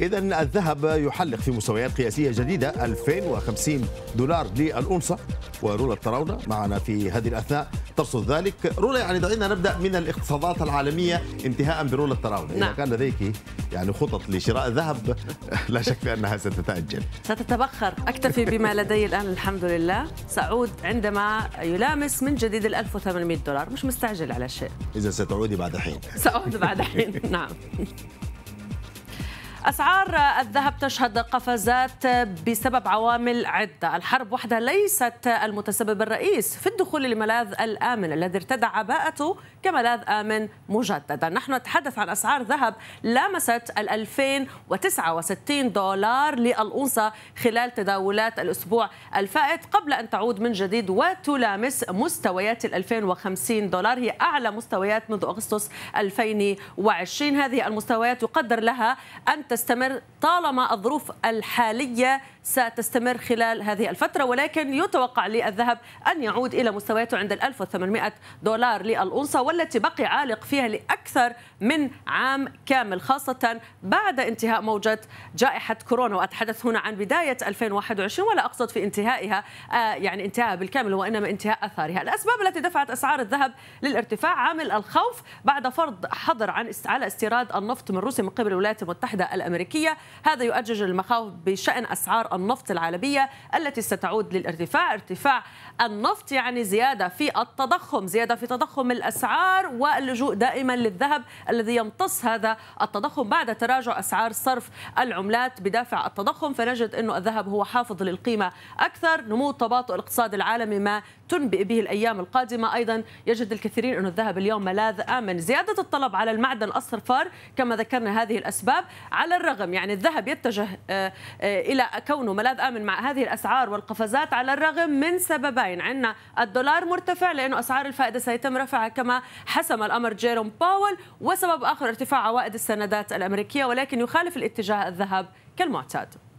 إذا الذهب يحلق في مستويات قياسية جديدة 2050 دولار للأونصة ورولا الطراونة معنا في هذه الأثناء ترصد ذلك رولا يعني دعينا نبدأ من الاقتصادات العالمية انتهاء برولا الطراونة نعم. إذا كان لديك يعني خطط لشراء ذهب لا شك أنها ستتأجل ستتبخر أكتفي بما لدي الآن الحمد لله سأعود عندما يلامس من جديد ال 1800 دولار مش مستعجل على شيء إذا ستعودي بعد حين سأعود بعد حين نعم أسعار الذهب تشهد قفزات بسبب عوامل عدة الحرب وحدها ليست المتسبب الرئيس في الدخول للملاذ الآمن الذي ارتدى عباءته كملاذ آمن مجددا نحن نتحدث عن أسعار ذهب لامست ال 2069 دولار للأونصة خلال تداولات الأسبوع الفائت قبل أن تعود من جديد وتلامس مستويات ال 2050 دولار هي أعلى مستويات منذ أغسطس 2020 هذه المستويات يقدر لها أن تستمر طالما الظروف الحالية ستستمر خلال هذه الفترة ولكن يتوقع للذهب أن يعود إلى مستوياته عند 1800 دولار للأنصة والتي بقي عالق فيها لأكثر من عام كامل خاصة بعد انتهاء موجة جائحة كورونا وأتحدث هنا عن بداية 2021 ولا أقصد في انتهائها آه، يعني انتهاء بالكامل وإنما انتهاء أثارها الأسباب التي دفعت أسعار الذهب للارتفاع عامل الخوف بعد فرض حظر عن على استيراد النفط من روسيا من قبل الولايات المتحدة الأمريكية هذا يؤجج المخاوف بشأن أسعار النفط العالمية التي ستعود للارتفاع ارتفاع النفط يعني زيادة في التضخم زيادة في تضخم الأسعار واللجوء دائما للذهب الذي يمتص هذا التضخم بعد تراجع أسعار صرف العملات بدافع التضخم فنجد أنه الذهب هو حافظ للقيمة أكثر نمو تباطؤ الاقتصاد العالمي ما تنبئ به الأيام القادمة أيضا يجد الكثيرين أن الذهب اليوم ملاذ آمن زيادة الطلب على المعدن الصفر كما ذكرنا هذه الأسباب على على الرغم يعني الذهب يتجه آه، آه، إلى كونه ملاذ آمن مع هذه الأسعار والقفزات على الرغم من سببين عندنا الدولار مرتفع لأنه أسعار الفائدة سيتم رفعها كما حسم الأمر جيروم باول وسبب آخر ارتفاع عوائد السندات الأمريكية ولكن يخالف الاتجاه الذهب كالمعتاد